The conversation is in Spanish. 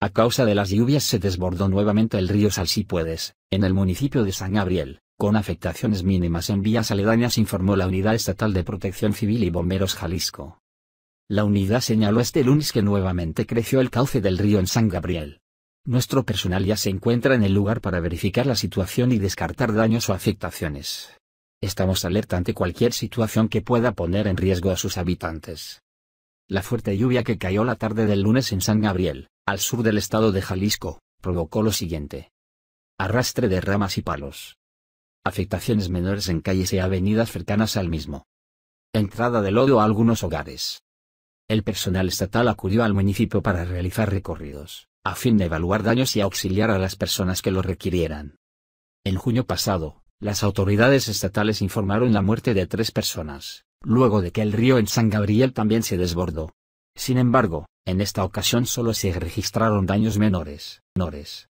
A causa de las lluvias se desbordó nuevamente el río Salsipuedes, en el municipio de San Gabriel, con afectaciones mínimas en vías aledañas informó la Unidad Estatal de Protección Civil y Bomberos Jalisco. La unidad señaló este lunes que nuevamente creció el cauce del río en San Gabriel. Nuestro personal ya se encuentra en el lugar para verificar la situación y descartar daños o afectaciones. Estamos alerta ante cualquier situación que pueda poner en riesgo a sus habitantes. La fuerte lluvia que cayó la tarde del lunes en San Gabriel, al sur del estado de Jalisco, provocó lo siguiente. Arrastre de ramas y palos. Afectaciones menores en calles y avenidas cercanas al mismo. Entrada de lodo a algunos hogares. El personal estatal acudió al municipio para realizar recorridos, a fin de evaluar daños y auxiliar a las personas que lo requirieran. En junio pasado, las autoridades estatales informaron la muerte de tres personas, luego de que el río en San Gabriel también se desbordó. Sin embargo, en esta ocasión solo se registraron daños menores. menores.